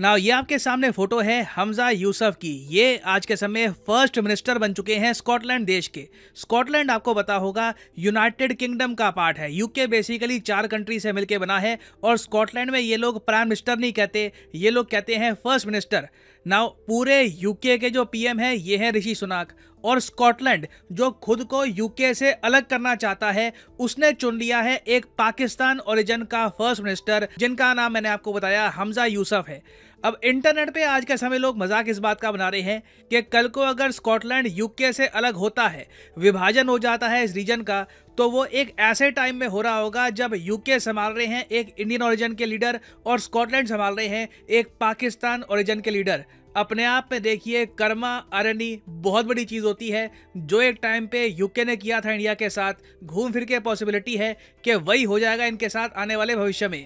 ना ये आपके सामने फोटो है हमजा यूसफ की ये आज के समय फर्स्ट मिनिस्टर बन चुके हैं स्कॉटलैंड देश के स्कॉटलैंड आपको बता होगा यूनाइटेड किंगडम का पार्ट है यूके बेसिकली चार कंट्री से मिलकर बना है और स्कॉटलैंड में ये लोग प्राइम मिनिस्टर नहीं कहते ये लोग कहते हैं फर्स्ट मिनिस्टर ना पूरे यूके के जो पीएम है ये हैं ऋषि सुनाक और स्कॉटलैंड जो खुद को यूके से अलग करना चाहता है उसने चुन लिया है एक पाकिस्तान ओरिजिन का फर्स्ट मिनिस्टर जिनका नाम मैंने आपको बताया हमजा यूसफ है अब इंटरनेट पे आज के समय लोग मजाक इस बात का बना रहे हैं कि कल को अगर स्कॉटलैंड यूके से अलग होता है विभाजन हो जाता है इस रीजन का तो वो एक ऐसे टाइम में हो रहा होगा जब यूके संभाल रहे हैं एक इंडियन ओरिजिन के लीडर और स्कॉटलैंड संभाल रहे हैं एक पाकिस्तान ओरिजिन के लीडर अपने आप में देखिए कर्मा अरनी बहुत बड़ी चीज़ होती है जो एक टाइम पे यूके ने किया था इंडिया के साथ घूम फिर के पॉसिबिलिटी है कि वही हो जाएगा इनके साथ आने वाले भविष्य में